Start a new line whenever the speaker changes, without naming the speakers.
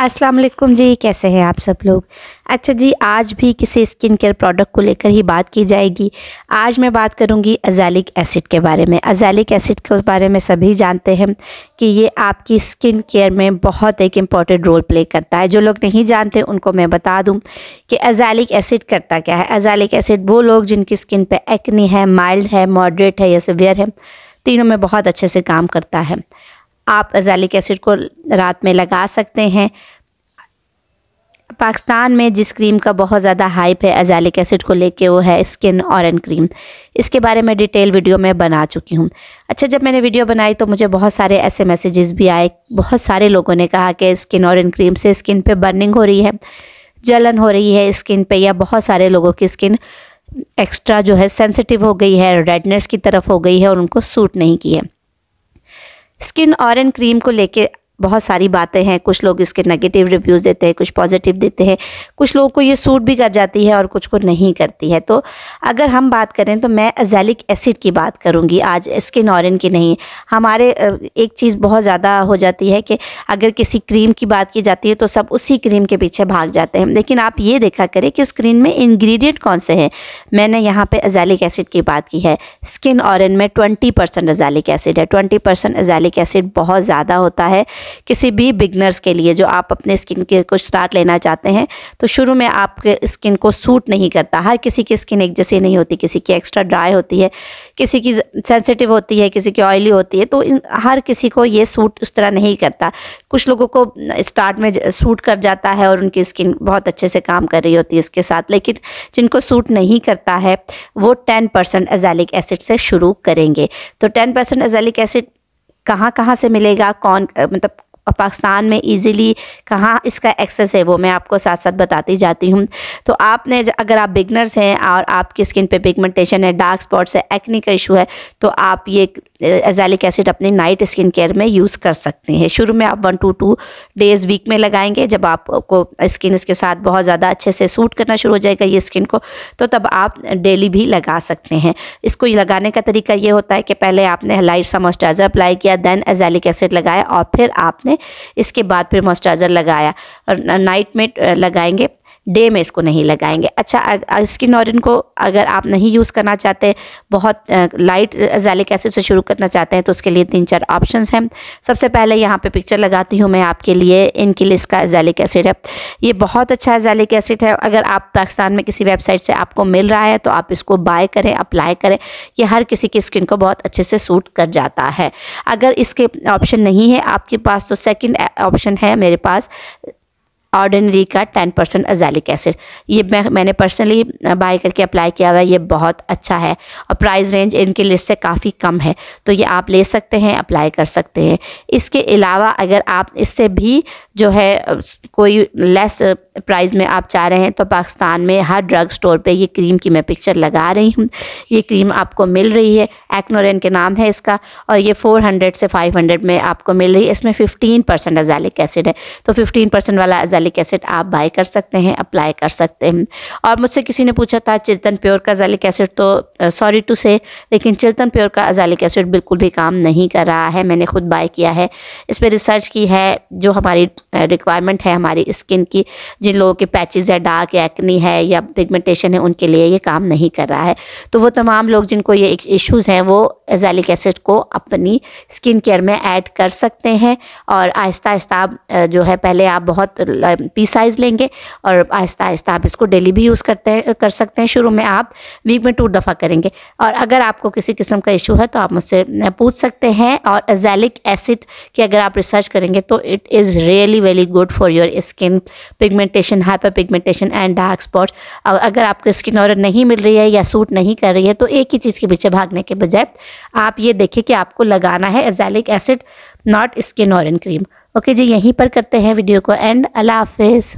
अस्सलाम वालेकुम जी कैसे हैं आप सब लोग अच्छा जी आज भी किसी स्किन केयर प्रोडक्ट को लेकर ही बात की जाएगी आज मैं बात करूंगी अजैलिक एसिड के बारे में अजैलिक एसिड के बारे में सभी जानते हैं कि ये आपकी स्किन केयर में बहुत एक इम्पॉर्टेंट रोल प्ले करता है जो लोग नहीं जानते उनको मैं बता दूँ कि अजैलिक एसिड करता क्या है अजैलिक एसिड वो लोग जिनकी स्किन पर एक्नी है माइल्ड है मॉडरेट है या सिवियर है तीनों में बहुत अच्छे से काम करता है आप अजालिक एसिड को रात में लगा सकते हैं पाकिस्तान में जिस क्रीम का बहुत ज़्यादा हाइप है अजालिक एसिड को लेके वो है स्किन ऑरेंज क्रीम इसके बारे में डिटेल वीडियो मैं बना चुकी हूँ अच्छा जब मैंने वीडियो बनाई तो मुझे बहुत सारे ऐसे मैसेजेस भी आए बहुत सारे लोगों ने कहा कि स्किन ऑरेंज क्रीम से स्किन पे बर्निंग हो रही है जलन हो रही है स्किन पर या बहुत सारे लोगों की स्किन एक्स्ट्रा जो है सेंसिटिव हो गई है रेडनेस की तरफ हो गई है और उनको सूट नहीं किया है स्किन और एंड क्रीम को लेके बहुत सारी बातें हैं कुछ लोग इसके नेगेटिव रिव्यूज़ देते हैं कुछ पॉजिटिव देते हैं कुछ लोगों को ये सूट भी कर जाती है और कुछ को नहीं करती है तो अगर हम बात करें तो मैं अजैलिक एसिड की बात करूँगी आज स्किन ऑरन की नहीं हमारे एक चीज़ बहुत ज़्यादा हो जाती है कि अगर किसी क्रीम की बात की जाती है तो सब उसी क्रीम के पीछे भाग जाते हैं लेकिन आप ये देखा करें कि उस क्रीम में इन्ग्रीडियंट कौन से हैं मैंने यहाँ पर अजैलिक एसिड की बात की है स्किन ऑरन में ट्वेंटी परसेंट एसिड है ट्वेंटी परसेंट एसिड बहुत ज़्यादा होता है किसी भी बिगनर्स के लिए जो आप अपने स्किन केयर को स्टार्ट लेना चाहते हैं तो शुरू में आपके स्किन को सूट नहीं करता हर किसी की स्किन एक जैसी नहीं होती किसी की एक्स्ट्रा ड्राई होती है किसी की सेंसिटिव होती है किसी की ऑयली होती है तो इन, हर किसी को ये सूट उस तरह नहीं करता कुछ लोगों को स्टार्ट में सूट कर जाता है और उनकी स्किन बहुत अच्छे से काम कर रही होती है इसके साथ लेकिन जिनको सूट नहीं करता है वो टेन परसेंट एजैलिक एसिड से शुरू करेंगे तो टेन परसेंट एजैलिक एसिड कहाँ कहाँ से मिलेगा कौन मतलब और पाकिस्तान में इजीली कहाँ इसका एक्सेस है वो मैं आपको साथ साथ बताती जाती हूँ तो आपने अगर आप बिगनर्स हैं और आपकी स्किन पे पिगमेंटेशन है डार्क स्पॉट्स है एक्नी का इशू है तो आप ये एजैलिक एसिड अपनी नाइट स्किन केयर में यूज़ कर सकते हैं शुरू में आप one to two days week में लगाएंगे जब आपको स्किन इसके साथ बहुत ज़्यादा अच्छे से सूट करना शुरू हो जाएगा ये स्किन को तो तब आप डेली भी लगा सकते हैं इसको लगाने का तरीका ये होता है कि पहले आपने लाइट सा मॉइस्चराइज़र अप्लाई किया दैन एजैलिक एसिड लगाया और फिर आपने इसके बाद फिर मॉइस्चराइज़र लगाया और नाइट में लगाएंगे डे में इसको नहीं लगाएंगे अच्छा स्किन ऑरिन को अगर आप नहीं यूज़ करना चाहते बहुत लाइट जैलिक एसिड से शुरू करना चाहते हैं तो उसके लिए तीन चार ऑप्शन हैं सबसे पहले यहाँ पे पिक्चर लगाती हूँ मैं आपके लिए इनके लिए इसका जैलिक एसिड है ये बहुत अच्छा जैलिक एसिड है अगर आप पाकिस्तान में किसी वेबसाइट से आपको मिल रहा है तो आप इसको बाय करें अप्लाई करें यह हर किसी की स्किन को बहुत अच्छे से सूट कर जाता है अगर इसके ऑप्शन नहीं है आपके पास तो सेकेंड ऑप्शन है मेरे पास ऑर्डिनरी का टेन परसेंट अजैलिक एसिड ये मैं मैंने पर्सनली बाय uh, करके अप्लाई किया हुआ है ये बहुत अच्छा है और प्राइस रेंज इनके लिस्ट से काफ़ी कम है तो ये आप ले सकते हैं अप्लाई कर सकते हैं इसके अलावा अगर आप इससे भी जो है uh, कोई लेस प्राइस uh, में आप चाह रहे हैं तो पाकिस्तान में हर ड्रग स्टोर पे ये क्रीम की मैं पिक्चर लगा रही हूँ ये क्रीम आपको मिल रही है एक्नोरेन के नाम है इसका और ये हंड्रेड से हंड्रेड में आपको मिल रही है इसमें फ़िफ्टीन परसेंट अजैलिक एसिड है तो फिफ्टीन परसेंट वाला जैलिक एसिड आप बाय कर सकते हैं अप्लाई कर सकते हैं और मुझसे किसी ने पूछा था चिल्तन प्योर का जैलिक एसिड तो सॉरी टू से लेकिन चिल्तन प्योर का जैलिक एसिड बिल्कुल भी काम नहीं कर रहा है मैंने खुद बाय किया है इस पर रिसर्च की है जो हमारी रिक्वायरमेंट है हमारी स्किन की जिन लोगों के पैचेज है डार्क एक्नी है या पिगमेंटेशन है उनके लिए ये काम नहीं कर रहा है तो वो तमाम लोग जिनको ये इश्यूज़ हैं वो जैलिक एसिड को अपनी स्किन केयर में ऐड कर सकते हैं और आहिस्ता आहिस्ता जो है पहले आप बहुत पीस साइज लेंगे और आहिस्ता आहिस्ता आप इसको डेली भी यूज़ करते हैं कर सकते हैं शुरू में आप वीक में टू दफ़ा करेंगे और अगर आपको किसी किस्म का इशू है तो आप मुझसे पूछ सकते हैं और एजेलिक एसिड की अगर आप रिसर्च करेंगे तो it is really very good for your skin pigmentation hyper pigmentation and dark spots अगर आपको स्किन और नहीं मिल रही है या सूट नहीं कर रही है तो एक ही चीज़ के पीछे भागने के बजाय आप ये देखें कि आपको लगाना है एजैलिक एसिड नॉट स्किन ऑरन क्रीम ओके जी यहीं पर करते हैं वीडियो को एंड अल्लाह हाफिज़